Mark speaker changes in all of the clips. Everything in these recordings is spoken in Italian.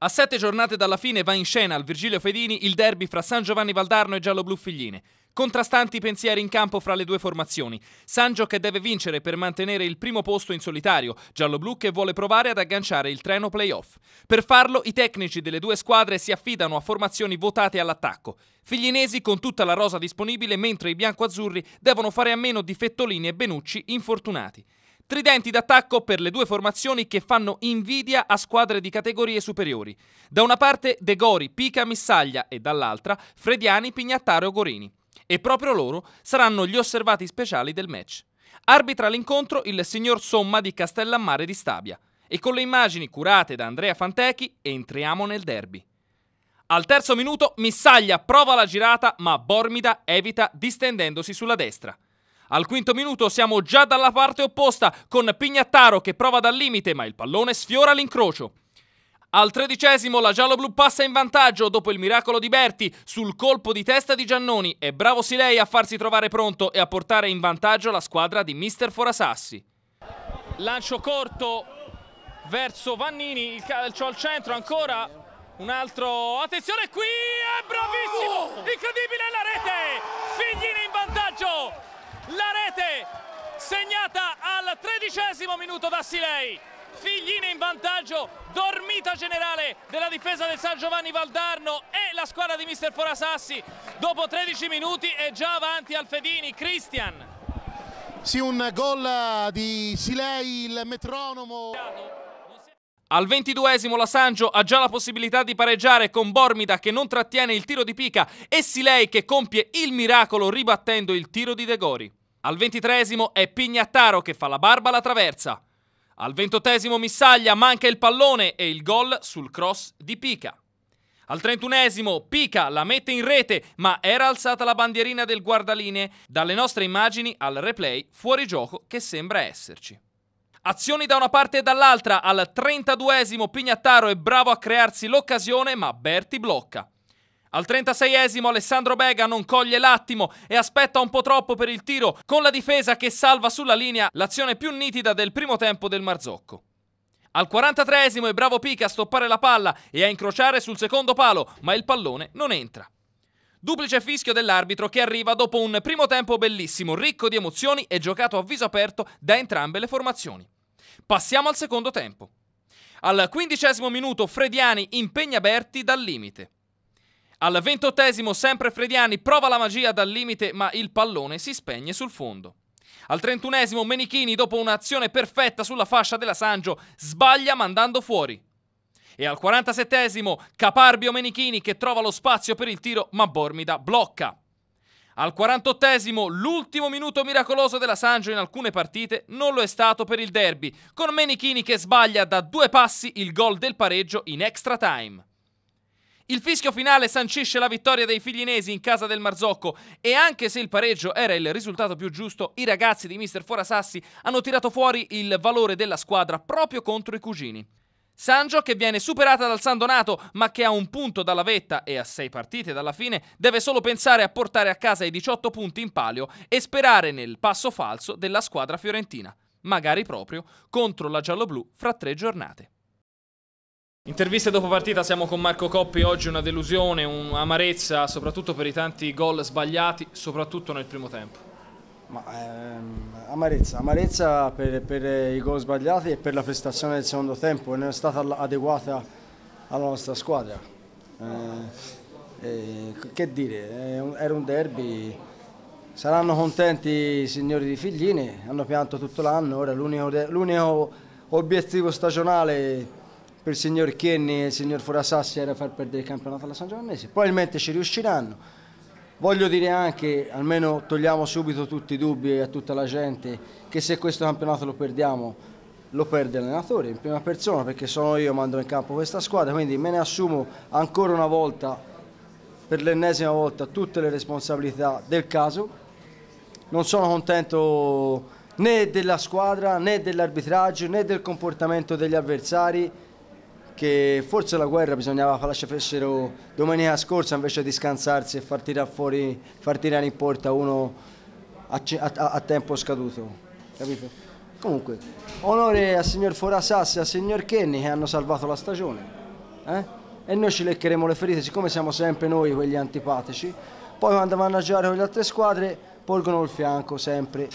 Speaker 1: A sette giornate dalla fine va in scena al Virgilio Fedini il derby fra San Giovanni Valdarno e Giallo Blu Figline. Contrastanti pensieri in campo fra le due formazioni. Sangio che deve vincere per mantenere il primo posto in solitario, Giallo che vuole provare ad agganciare il treno playoff. Per farlo i tecnici delle due squadre si affidano a formazioni votate all'attacco. Figlinesi con tutta la rosa disponibile mentre i biancoazzurri devono fare a meno di Fettolini e Benucci infortunati. Tridenti d'attacco per le due formazioni che fanno invidia a squadre di categorie superiori. Da una parte De Gori, Pica, Missaglia e dall'altra Frediani, Pignattaro e Gorini. E proprio loro saranno gli osservati speciali del match. Arbitra l'incontro il signor Somma di Castellammare di Stabia. E con le immagini curate da Andrea Fantechi entriamo nel derby. Al terzo minuto Missaglia prova la girata ma Bormida evita distendendosi sulla destra. Al quinto minuto siamo già dalla parte opposta con Pignattaro che prova dal limite ma il pallone sfiora l'incrocio. Al tredicesimo la giallo-blu passa in vantaggio dopo il miracolo di Berti sul colpo di testa di Giannoni e bravo Silei a farsi trovare pronto e a portare in vantaggio la squadra di Mister Forasassi. Lancio corto verso Vannini, il calcio al centro ancora, un altro, attenzione qui, è bravissimo, oh! incredibile la rete, Figlini in vantaggio, la rete segnata al tredicesimo minuto da Silei. Figline in vantaggio, dormita generale della difesa del San Giovanni Valdarno e la squadra di mister Forasassi dopo 13 minuti è già avanti Alfedini, Fedini, Christian. Sì, un gol di Silei, il metronomo. Al ventiduesimo la Sanjo ha già la possibilità di pareggiare con Bormida che non trattiene il tiro di Pica e Silei che compie il miracolo ribattendo il tiro di Degori. Al ventitresimo è Pignattaro che fa la barba alla traversa. Al ventottesimo Missaglia manca il pallone e il gol sul cross di Pica. Al trentunesimo Pica la mette in rete, ma era alzata la bandierina del guardaline. Dalle nostre immagini al replay fuori gioco che sembra esserci. Azioni da una parte e dall'altra, al 32esimo Pignattaro è bravo a crearsi l'occasione, ma Berti blocca. Al 36esimo Alessandro Bega non coglie l'attimo e aspetta un po' troppo per il tiro, con la difesa che salva sulla linea l'azione più nitida del primo tempo del Marzocco. Al 43esimo è bravo Pica a stoppare la palla e a incrociare sul secondo palo, ma il pallone non entra. Duplice fischio dell'arbitro che arriva dopo un primo tempo bellissimo, ricco di emozioni e giocato a viso aperto da entrambe le formazioni. Passiamo al secondo tempo. Al quindicesimo minuto Frediani impegna Berti dal limite. Al ventottesimo sempre Frediani prova la magia dal limite ma il pallone si spegne sul fondo. Al trentunesimo Menichini dopo un'azione perfetta sulla fascia della Sangio sbaglia mandando fuori. E al 47esimo Caparbio Menichini che trova lo spazio per il tiro ma Bormida blocca. Al 48esimo, l'ultimo minuto miracoloso della Sangio in alcune partite non lo è stato per il derby, con Menichini che sbaglia da due passi il gol del pareggio in extra time. Il fischio finale sancisce la vittoria dei figlinesi in casa del Marzocco e anche se il pareggio era il risultato più giusto, i ragazzi di Mister Forasassi hanno tirato fuori il valore della squadra proprio contro i cugini. Sangio che viene superata dal San Donato ma che a un punto dalla vetta e a sei partite dalla fine deve solo pensare a portare a casa i 18 punti in palio e sperare nel passo falso della squadra fiorentina, magari proprio contro la gialloblu fra tre giornate. Interviste dopo partita, siamo con Marco Coppi, oggi una delusione, un'amarezza soprattutto per i tanti gol sbagliati, soprattutto nel primo tempo.
Speaker 2: Ma, ehm, amarezza, amarezza per, per, i gol sbagliati e per la prestazione del secondo tempo, non è stata adeguata alla nostra squadra. Eh, eh, che dire, era un derby, saranno contenti i signori di Figlini, hanno pianto tutto l'anno, ora l'unico obiettivo stagionale per il signor Chenni e il signor Forasassi era far perdere il campionato alla San Giovannese, probabilmente ci riusciranno. Voglio dire anche, almeno togliamo subito tutti i dubbi a tutta la gente, che se questo campionato lo perdiamo lo perde l'allenatore in prima persona perché sono io che mando in campo questa squadra, quindi me ne assumo ancora una volta, per l'ennesima volta, tutte le responsabilità del caso. Non sono contento né della squadra né dell'arbitraggio né del comportamento degli avversari che forse la guerra bisognava farla facessero domenica scorsa invece di scansarsi e far tirare, fuori, far tirare in porta uno a, a, a tempo scaduto, capito? Comunque, onore al signor Forasassi e al signor Kenny che hanno salvato la stagione. Eh? E noi ci leccheremo le ferite, siccome siamo sempre noi quegli antipatici. Poi quando vanno a giocare con le altre squadre, porgono il fianco sempre.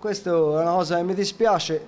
Speaker 2: Questa è una cosa che mi dispiace,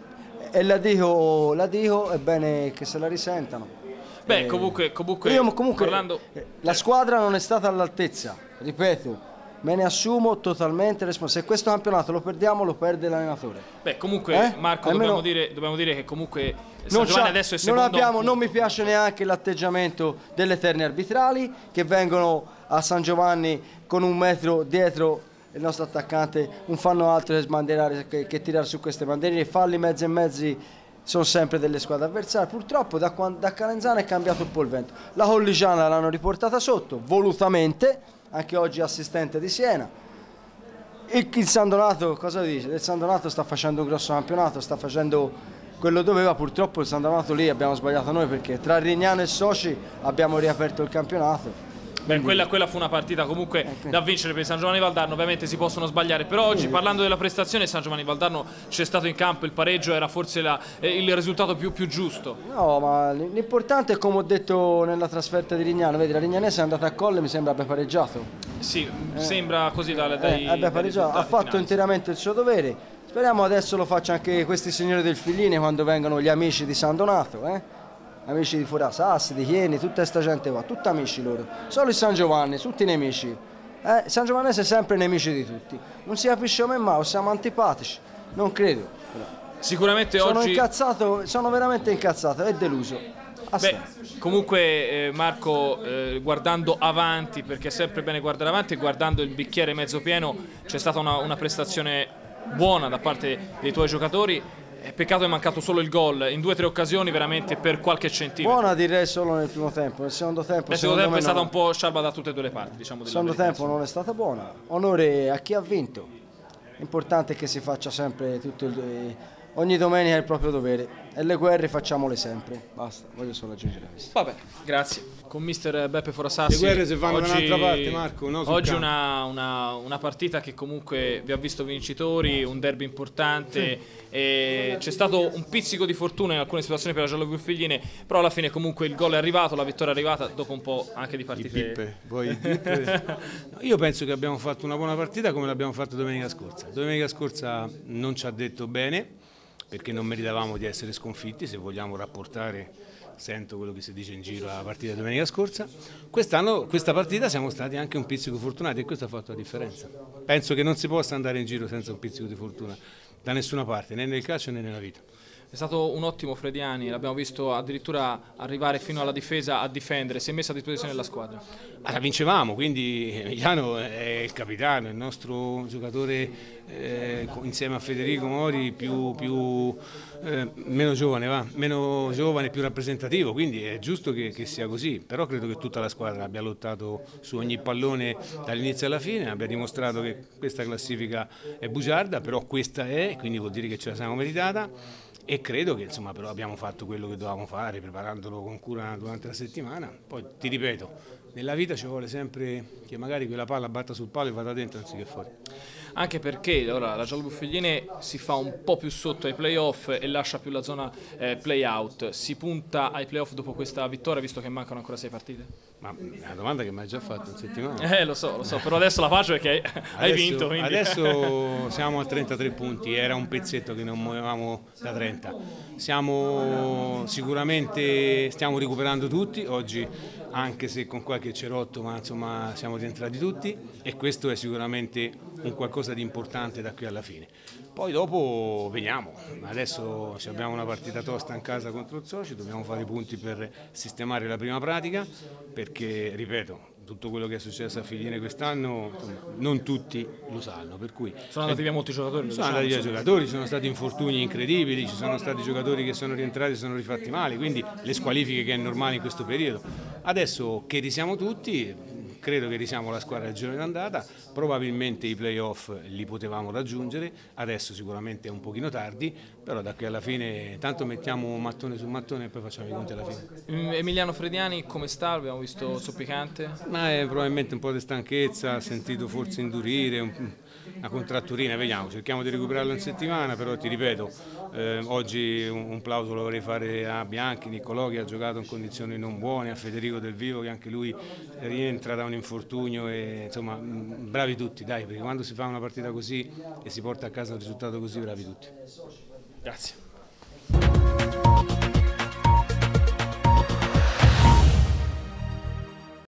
Speaker 2: e la dico, la dico, è bene che se la risentano. Beh, eh, comunque, comunque, io, comunque parlando... Eh, la squadra non è stata all'altezza, ripeto, me ne assumo totalmente responsabilità. Se questo campionato lo perdiamo, lo perde l'allenatore.
Speaker 1: Beh, comunque, eh? Marco, Almeno... dobbiamo, dire, dobbiamo, dire, che comunque non, adesso è non, abbiamo, non mi
Speaker 2: piace neanche l'atteggiamento delle terne arbitrali che vengono a San Giovanni con un metro dietro il nostro attaccante non fanno altro che sbandierare, che, che tirare su queste bandiere, falli mezzi e mezzi sono sempre delle squadre avversarie. Purtroppo da, da Calenzano è cambiato un po' il vento. La Colligiana l'hanno riportata sotto, volutamente, anche oggi assistente di Siena. Il, il San Donato, cosa dice? Il San Donato sta facendo un grosso campionato, sta facendo quello doveva, purtroppo il San Donato lì abbiamo sbagliato noi perché tra Rignano e Soci abbiamo riaperto il campionato. Beh, quella,
Speaker 1: quella, fu una partita comunque eh, da vincere per San Giovanni Valdarno, ovviamente si possono sbagliare, però oggi parlando della prestazione San Giovanni Valdarno c'è stato in campo, il pareggio era forse la, eh, il risultato più, più, giusto.
Speaker 2: No, ma l'importante è come ho detto nella trasferta di Rignano, vedi la Rignanese è andata a colle, mi sembra abbia pareggiato.
Speaker 1: Sì, eh, sembra così dai, eh, dai eh, abbia pareggiato, ha fatto finali.
Speaker 2: interamente il suo dovere, speriamo adesso lo faccia anche questi signori del Filline quando vengono gli amici di San Donato. Eh? amici di Furasassi, di Chieni, tutta questa gente qua, tutti amici loro, solo il San Giovanni, tutti nemici. Eh, San Giovannese è sempre nemici di tutti, non si capisce come mai, siamo antipatici, non credo. Sicuramente sono oggi... Incazzato, sono veramente incazzato e deluso. Beh,
Speaker 1: comunque eh, Marco, eh, guardando avanti, perché è sempre bene guardare avanti, guardando il bicchiere mezzo pieno, c'è stata una, una prestazione buona da parte dei tuoi giocatori peccato che è mancato solo il gol, in due o tre occasioni veramente per qualche centimetro.
Speaker 2: Buona direi solo nel primo tempo, nel secondo tempo... Nel secondo tempo è stata un
Speaker 1: po' sciarba da tutte e due le parti, diciamo. Nel secondo tempo non è
Speaker 2: stata buona, onore a chi ha vinto, l'importante è che si faccia sempre tutto il... ogni domenica il proprio dovere. E le guerre facciamole sempre. Basta, voglio solo aggiungere questo.
Speaker 1: Vabbè, grazie. Con mister Beppe Forasassi. Le guerre se vanno oggi, da un'altra parte, Marco. No, oggi una, una, una, partita che comunque vi ha visto vincitori, un derby importante. c'è stato un pizzico di fortuna in alcune situazioni per la Giallo Guffigliene, però alla fine comunque il gol è arrivato, la vittoria è arrivata dopo un po' anche di partite. Bippe, poi
Speaker 3: Io penso che abbiamo fatto una buona partita come l'abbiamo fatta domenica scorsa. Domenica scorsa non ci ha detto bene perché non meritavamo di essere sconfitti se vogliamo rapportare, sento quello che si dice in giro, alla partita domenica scorsa. Quest'anno, questa partita siamo stati anche un pizzico fortunati e questo ha fatto la differenza. Penso che non si possa andare in giro senza un pizzico di fortuna da nessuna parte, né nel calcio né nella vita.
Speaker 1: È stato un ottimo Frediani, l'abbiamo visto
Speaker 3: addirittura arrivare fino alla difesa a difendere, si è messa a disposizione della squadra. Allora, ah, vincevamo, quindi Emiliano è il capitano, il nostro giocatore eh, insieme a Federico Mori più, più, eh, meno, giovane, va? meno giovane, più rappresentativo, quindi è giusto che, che sia così, però credo che tutta la squadra abbia lottato su ogni pallone dall'inizio alla fine, abbia dimostrato che questa classifica è bugiarda, però questa è, quindi vuol dire che ce la siamo meritata e credo che insomma, però abbiamo fatto quello che dovevamo fare preparandolo con cura durante la settimana poi ti ripeto nella vita ci vuole sempre che magari quella palla batta sul palo e vada dentro anziché fuori
Speaker 1: anche perché allora,
Speaker 3: la Giallo Buffiglini
Speaker 1: si fa un po' più sotto ai playoff e lascia più la zona eh, play out si punta ai playoff dopo questa vittoria visto che mancano ancora sei partite? Ma mm,
Speaker 3: è una domanda che mi hai già fatto in settimana. Eh, lo so, lo
Speaker 1: so, però adesso la faccio perché hai, adesso, hai vinto. Quindi. Adesso
Speaker 3: siamo a 33 punti, era un pezzetto che non muovevamo da 30. Siamo sicuramente, stiamo recuperando tutti, oggi anche se con qualche cerotto, ma insomma siamo rientrati tutti e questo è sicuramente un qualcosa di importante da qui alla fine. Poi dopo veniamo, adesso abbiamo una partita tosta in casa contro il Soci, dobbiamo fare i punti per sistemare la prima pratica perché, ripeto, tutto quello che è successo a Filiene quest'anno non tutti lo sanno. Per cui, sono andati via molti giocatori. Sono andati diciamo, via giocatori, ci sono stati infortuni incredibili, ci sono stati giocatori che sono rientrati e sono rifatti male, quindi le squalifiche che è normale in questo periodo. Adesso che risiamo tutti, credo che risiamo la squadra del giorno d'andata, probabilmente i playoff li potevamo raggiungere, adesso sicuramente è un pochino tardi, però da qui alla fine tanto mettiamo mattone su mattone e poi facciamo i conti alla
Speaker 1: fine. Emiliano Frediani come sta? L'abbiamo visto zoppicante?
Speaker 3: Ma è probabilmente un po' di stanchezza, ha sentito forse indurire, un una contratturina, vediamo, cerchiamo di recuperarla in settimana, però ti ripeto, eh, oggi un, un, plauso lo vorrei fare a Bianchi, Niccolò che ha giocato in condizioni non buone, a Federico Del Vivo che anche lui rientra da un infortunio, e, insomma bravi tutti, dai, perché quando si fa una partita così e si porta a casa un risultato così, bravi tutti. Grazie.